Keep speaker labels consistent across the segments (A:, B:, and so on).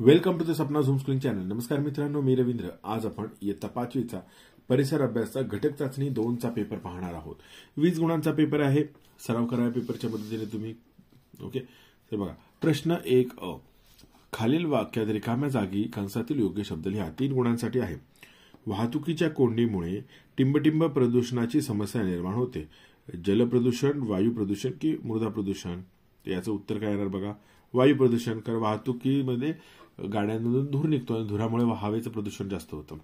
A: welcome to the Sapna Jhoom screen channel नमस्कार मित्रांनो मी रवींद्र आज आपण इयत्ता पाचवीचा परिसर अभ्यासचा घटक चाचणी दोनचा पेपर पाहणार आहोत वीस गुणांचा पेपर आहे सराव करा पेपरच्या मदतीने तुम्ही ओके तर बघा प्रश्न एक अ खालील वाक्यात रिकाम्या जागी कंसातील योग्य शब्द लिहा तीन गुणांसाठी आहे वाहतुकीच्या कोंडीमुळे टिंबटिंब प्रदूषणाची समस्या निर्माण होते जलप्रदूषण वायू प्रदूषण की मृदा प्रदूषण याचं उत्तर काय येणार बघा वायू प्रदूषण कारण वाहतुकीमध्ये गाड्यांमधून धूर निघतो आणि धुरामुळे हवेचं प्रदूषण जास्त होतं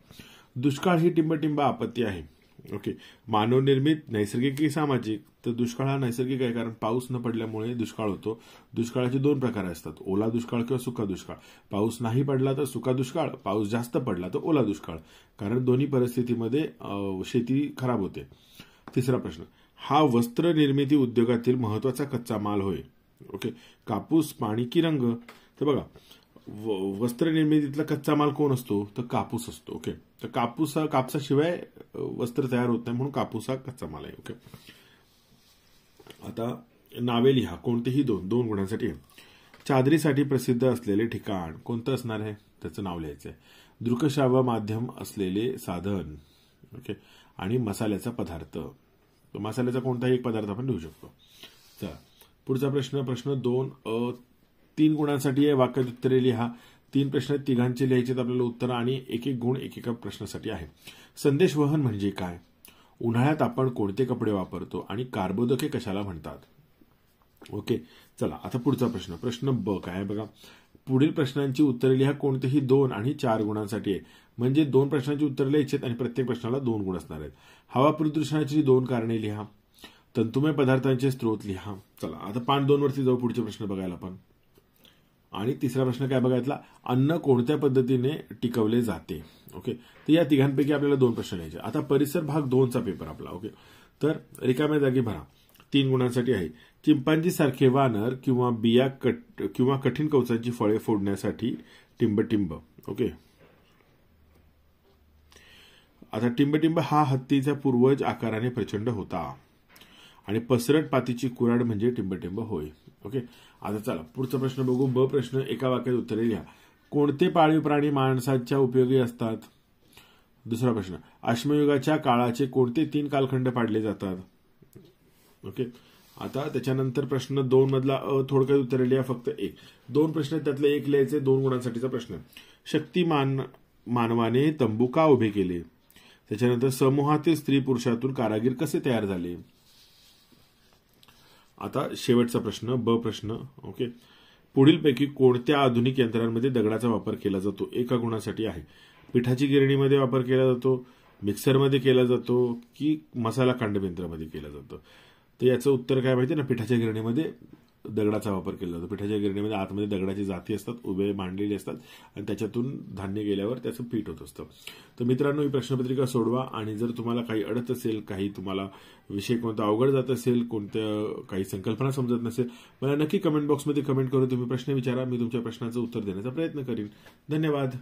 A: दुष्काळ ही टिंबटिंब आपत्ती आहे ओके मानवनिर्मित नैसर्गिक की सामाजिक तर दुष्काळ हा नैसर्गिक आहे कारण पाऊस न पडल्यामुळे दुष्काळ होतो दुष्काळाचे दोन प्रकार असतात ओला दुष्काळ किंवा सुका दुष्काळ पाऊस नाही पडला तर सुका दुष्काळ पाऊस जास्त पडला तर ओला दुष्काळ कारण दोन्ही परिस्थितीमध्ये शेती खराब होते तिसरा प्रश्न हा वस्त्र निर्मिती उद्योगातील महत्वाचा कच्चा माल होय ओके कापूस पाणी की रंग तर बघा वस्त्र निर्मितीतला कच्चा माल कोण असतो तर कापूस असतो ओके तर कापूस हा कापसाशिवाय वस्त्र तयार होत नाही म्हणून कापूस हा कच्चा माल आहे ओके आता नावे लिहा कोणतेही दोन दोन गुणांसाठी चादरीसाठी प्रसिद्ध असलेले ठिकाण कोणतं असणार आहे त्याचं नाव लिहायचं आहे दृकश्राव्य माध्यम असलेले साधन ओके आणि मसाल्याचा पदार्थ मसाल्याचा कोणताही एक पदार्थ आपण लिहू शकतो चला पुढचा प्रश्न प्रश्न दोन अ तीन गुणांसाठी आहे वाक्यात उत्तरे लिहा तीन प्रश्न तिघांचे लिहायचे आपल्याला उत्तर आणि एक एक गुण एकेका प्रश्नासाठी आहे संदेश वहन म्हणजे काय उन्हाळ्यात आपण कोणते कपडे वापरतो आणि कार्बोदके कशाला म्हणतात ओके चला आता पुढचा प्रश्न प्रश्न ब काय बघा पुढील प्रश्नांची उत्तरे लिहा कोणतेही दोन आणि चार गुणांसाठी आहे म्हणजे दोन प्रश्नांची उत्तरे लिहायची आणि प्रत्येक प्रश्नाला दोन गुण असणार आहेत हवा प्रदूषणाची दोन कारणे लिहा तंतुमय पदार्थांचे स्त्रोत लिहा चला आता पान दोन वरती जाऊ पुढचे प्रश्न बघायला आपण आणि तिसरा प्रश्न काय बघायतला अन्न कोणत्या पद्धतीने टिकवले जाते ओके तर या तिघांपैकी आपल्याला दोन प्रश्न लिहायचे आता परिसर भाग दोनचा पेपर आपला ओके तर रिकाम्या जागी भरा तीन गुणांसाठी आहे चिंपांजी सारखे वानर किंवा बिया कट किंवा कठीण कवचांची फळे फोडण्यासाठी टिंबटिंब ओके आता टिंबटिंब हा हत्तीचा पूर्वज आकाराने प्रचंड होता आणि पसरट पातीची कुराड म्हणजे टिंबटिंब होय ओके आता चला पुढचा प्रश्न बघू ब प्रश्न एका वाक्यात उत्तरे लिहा कोणते पाळीव प्राणी माणसाच्या उपयोगी असतात दुसरा प्रश्न अश्मयुगाच्या काळाचे कोणते तीन कालखंड पाडले जातात ओके आता त्याच्यानंतर प्रश्न दोन मधला अ थोडक्यात उत्तरे लिहा फक्त एक दोन प्रश्न त्यातले एक लिहायचे दोन गुणांसाठीचा प्रश्न शक्तिमान मानवाने तंबू का उभे केले त्याच्यानंतर समूहातील स्त्री पुरुषातून कारागीर कसे तयार झाले आता शेवटचा प्रश्न ब प्रश्न ओके पुढीलपैकी कोणत्या आधुनिक यंत्रांमध्ये दगडाचा वापर केला जातो एका गुणासाठी आहे पिठाची गिरणीमध्ये वापर केला जातो मिक्सरमध्ये केला जातो की मसाला कांडप केला जातो तर याचं उत्तर काय माहिती ना पिठाच्या गिरणीमध्ये दगडाचा वापर केला जातो पिठाच्या गिरणीमध्ये आतमध्ये दगडाची जाती असतात उभे मांडलेले असतात आणि त्याच्यातून धान्य गेल्यावर त्याचं पीठ होत असतं तर मित्रांनो ही प्रश्नपत्रिका सोडवा आणि जर तुम्हाला काही अडत असेल काही तुम्हाला विषय कोणता अवघड जात असेल कोणत्या काही संकल्पना समजत नसेल मला नक्की कमेंट बॉक्समध्ये कमेंट करून तुम्ही प्रश्न विचारा मी तुमच्या प्रश्नाचं उत्तर देण्याचा प्रयत्न करीन धन्यवाद